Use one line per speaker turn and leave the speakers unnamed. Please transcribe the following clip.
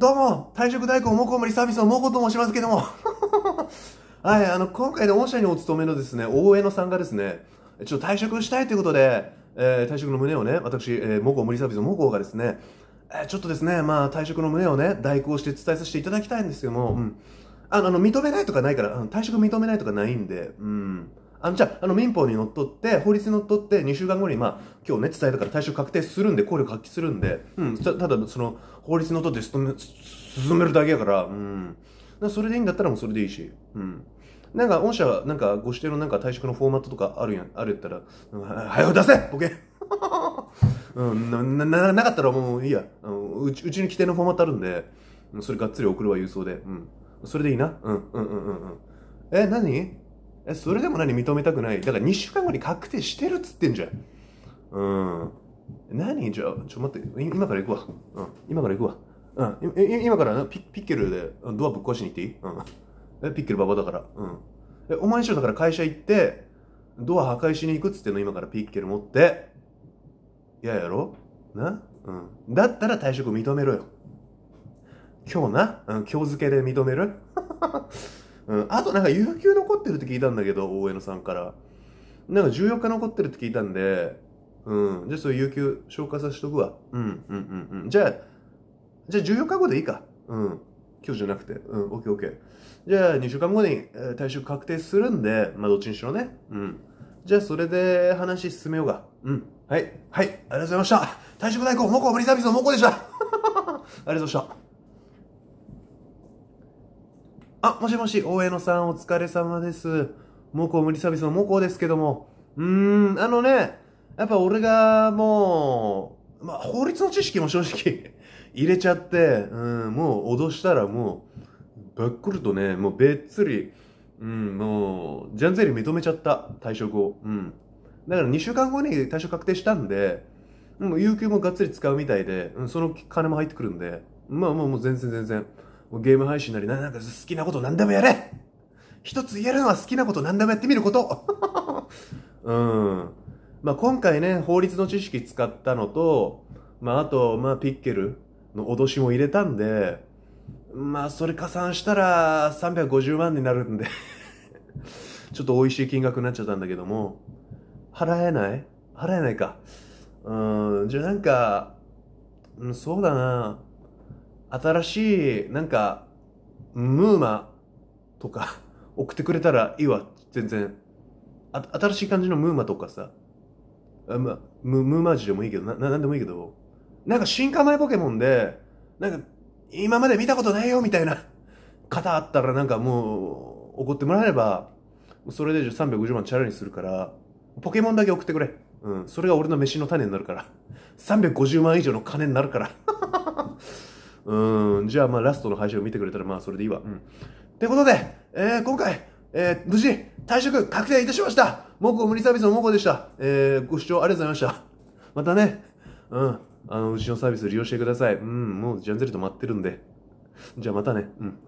どうも、退職代行もこもりサービスのもこと申しますけども。はい、あの、今回の御社にお勤めのですね、大江野さんがですね、ちょっと退職したいということで、えー、退職の旨をね、私、えー、もこもりサービスのもこがですね、えー、ちょっとですね、まあ、退職の旨をね、代行して伝えさせていただきたいんですけども、うん。あの、あの認めないとかないから、退職認めないとかないんで、うん。あの、じゃあ、あの民法にのっとって、法律にのっとって、2週間後に、まあ、今日ね、伝えたから対象確定するんで、効力発揮するんで、うん、ただ、その、法律にのっとって進め、進めるだけやから、うん。それでいいんだったらもうそれでいいし、うん。なんか、御社、なんか、ご指定のなんか退職のフォーマットとかあるやん、あるやったら、うん、早く出せボケ うんな、な、な、なかったらもういいや。うち、うちに規定のフォーマットあるんで、それがっつり送るわ、郵送で。うん。それでいいな。うん、うん、うん、うん。え、何えそれでも何認めたくないだから2週間後に確定してるっつってんじゃんうん何じゃあちょっと待って今から行くわ、うん、今から行くわ、うん、今からピピッケルでドアぶっ壊しに行っていい、うん、ピッケルババだから、うん、お前にしろだから会社行ってドア破壊しに行くっつっての今からピッケル持って嫌ややろな、うん、だったら退職認めろよ今日な、うん、今日付けで認める うん。あとなんか有給残ってるって聞いたんだけど、大江野さんから。なんか14日残ってるって聞いたんで、うん。じゃあそれ有給消化させとくわ。うん、うん、うん、うん。じゃあ、じゃあ14日後でいいか。うん。今日じゃなくて。うん、オッケーオッケー。じゃあ2週間後に退職確定するんで、まあどっちにしろね。うん。じゃあそれで話進めようか。うん。はい。はい。ありがとうございました。退職代行、モコリーサービスのモコでした。ありがとうございました。あ、もしもし、大江野さんお疲れ様です。こう無理サービスの猛コですけども。うーん、あのね、やっぱ俺がもう、まあ法律の知識も正直 入れちゃって、うん、もう脅したらもう、ばっくるとね、もうべっつり、うん、もう、ジャンゼリ認めちゃった、退職を。うん。だから2週間後に退職確定したんで、もう有給もがっつり使うみたいで、うん、その金も入ってくるんで、まあまあもう全然全然。もうゲーム配信なり、なんか好きなこと何でもやれ一つ言えるのは好きなこと何でもやってみること うん。まあ、今回ね、法律の知識使ったのと、まあ、あと、まあ、ピッケルの脅しも入れたんで、まあ、それ加算したら350万になるんで ちょっと美味しい金額になっちゃったんだけども、払えない払えないか。うん、じゃあなんか、うん、そうだな。新しい、なんか、ムーマとか 送ってくれたらいいわ、全然。あ新しい感じのムーマとかさ。あまムムーマージでもいいけど、な、なんでもいいけど。なんか進化前ポケモンで、なんか、今まで見たことないよ、みたいな方あったらなんかもう、怒ってもらえれば、それで350万チャレンジするから、ポケモンだけ送ってくれ。うん、それが俺の飯の種になるから。350万以上の金になるから。うん、じゃあまあラストの配信を見てくれたらまあそれでいいわ。うん。ってことで、えー、今回、えー、無事退職確定いたしましたモコ無理サービスのモコでした。えー、ご視聴ありがとうございました。またね、うん、あの、うちのサービス利用してください。うん、もうジャンゼルと待ってるんで。じゃあまたね、うん。